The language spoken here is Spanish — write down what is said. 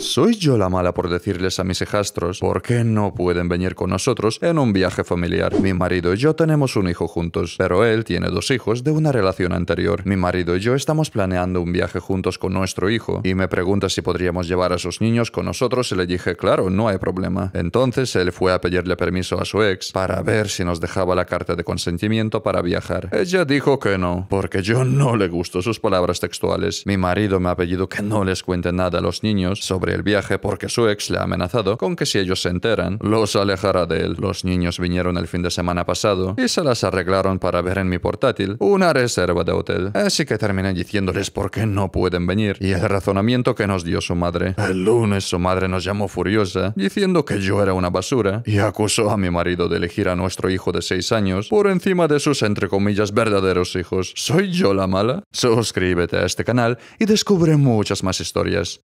¿Soy yo la mala por decirles a mis hijastros por qué no pueden venir con nosotros en un viaje familiar? Mi marido y yo tenemos un hijo juntos, pero él tiene dos hijos de una relación anterior. Mi marido y yo estamos planeando un viaje juntos con nuestro hijo y me pregunta si podríamos llevar a sus niños con nosotros y le dije, claro, no hay problema. Entonces él fue a pedirle permiso a su ex para ver si nos dejaba la carta de consentimiento para viajar. Ella dijo que no, porque yo no le gusto sus palabras textuales. Mi marido me ha pedido que no les cuente nada a los niños sobre el viaje porque su ex le ha amenazado con que si ellos se enteran, los alejará de él. Los niños vinieron el fin de semana pasado y se las arreglaron para ver en mi portátil una reserva de hotel. Así que terminé diciéndoles por qué no pueden venir y el razonamiento que nos dio su madre. El lunes su madre nos llamó furiosa diciendo que yo era una basura y acusó a mi marido de elegir a nuestro hijo de 6 años por encima de sus entre comillas verdaderos hijos. ¿Soy yo la mala? Suscríbete a este canal y descubre muchas más historias.